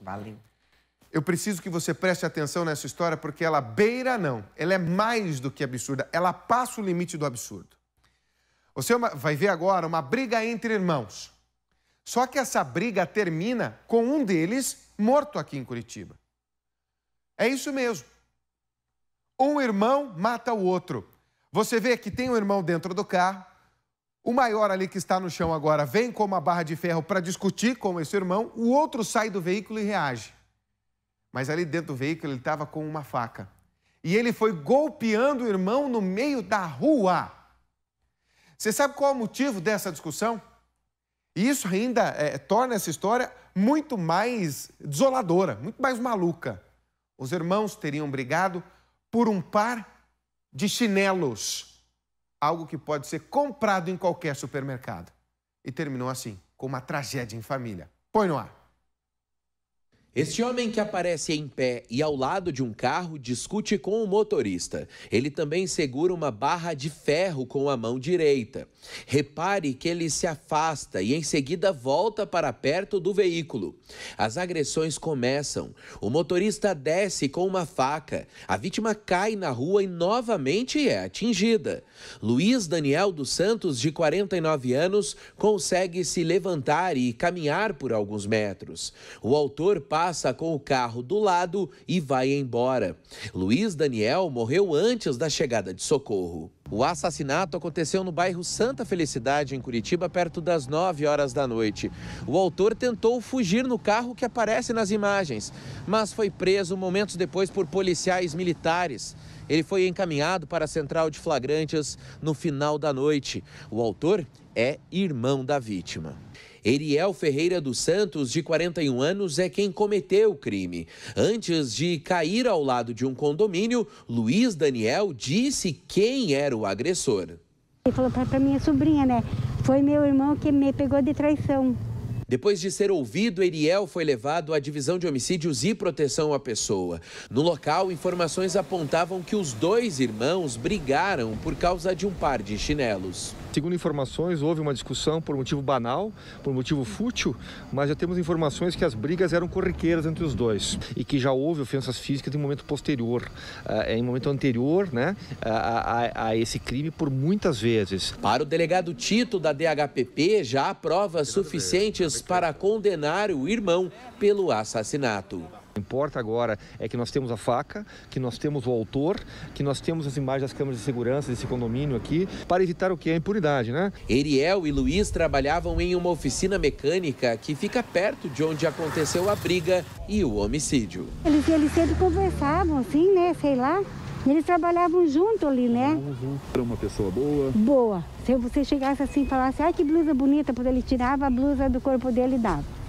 Valeu. Eu preciso que você preste atenção nessa história porque ela beira não, ela é mais do que absurda, ela passa o limite do absurdo. Você é vai ver agora uma briga entre irmãos. Só que essa briga termina com um deles morto aqui em Curitiba. É isso mesmo. Um irmão mata o outro. Você vê que tem um irmão dentro do carro, o maior ali que está no chão agora vem com uma barra de ferro para discutir com esse irmão, o outro sai do veículo e reage. Mas ali dentro do veículo ele estava com uma faca. E ele foi golpeando o irmão no meio da rua. Você sabe qual é o motivo dessa discussão? E isso ainda é, torna essa história muito mais desoladora, muito mais maluca. Os irmãos teriam brigado por um par de chinelos algo que pode ser comprado em qualquer supermercado. E terminou assim, com uma tragédia em família. Põe no ar. Este homem que aparece em pé e ao lado de um carro discute com o motorista. Ele também segura uma barra de ferro com a mão direita. Repare que ele se afasta e em seguida volta para perto do veículo. As agressões começam. O motorista desce com uma faca. A vítima cai na rua e novamente é atingida. Luiz Daniel dos Santos, de 49 anos, consegue se levantar e caminhar por alguns metros. O autor passa passa com o carro do lado e vai embora. Luiz Daniel morreu antes da chegada de socorro. O assassinato aconteceu no bairro Santa Felicidade, em Curitiba, perto das 9 horas da noite. O autor tentou fugir no carro que aparece nas imagens, mas foi preso momentos depois por policiais militares. Ele foi encaminhado para a central de flagrantes no final da noite. O autor é irmão da vítima. Eriel Ferreira dos Santos, de 41 anos, é quem cometeu o crime. Antes de cair ao lado de um condomínio, Luiz Daniel disse quem era o o agressor. Ele falou para minha sobrinha, né? Foi meu irmão que me pegou de traição. Depois de ser ouvido, Eriel foi levado à divisão de homicídios e proteção à pessoa. No local, informações apontavam que os dois irmãos brigaram por causa de um par de chinelos. Segundo informações, houve uma discussão por motivo banal, por motivo fútil, mas já temos informações que as brigas eram corriqueiras entre os dois e que já houve ofensas físicas em momento posterior, eh, em momento anterior né, a, a, a esse crime por muitas vezes. Para o delegado Tito da DHPP, já há provas suficientes juiz para condenar o irmão pelo assassinato. O que importa agora é que nós temos a faca, que nós temos o autor, que nós temos as imagens das câmeras de segurança desse condomínio aqui, para evitar o que? A impunidade, né? Eriel e Luiz trabalhavam em uma oficina mecânica que fica perto de onde aconteceu a briga e o homicídio. Eles, eles sempre conversavam assim, né? Sei lá eles trabalhavam junto ali, né? Era uma pessoa boa? Boa. Se você chegasse assim e falasse, ai que blusa bonita, porque ele tirava a blusa do corpo dele e dava.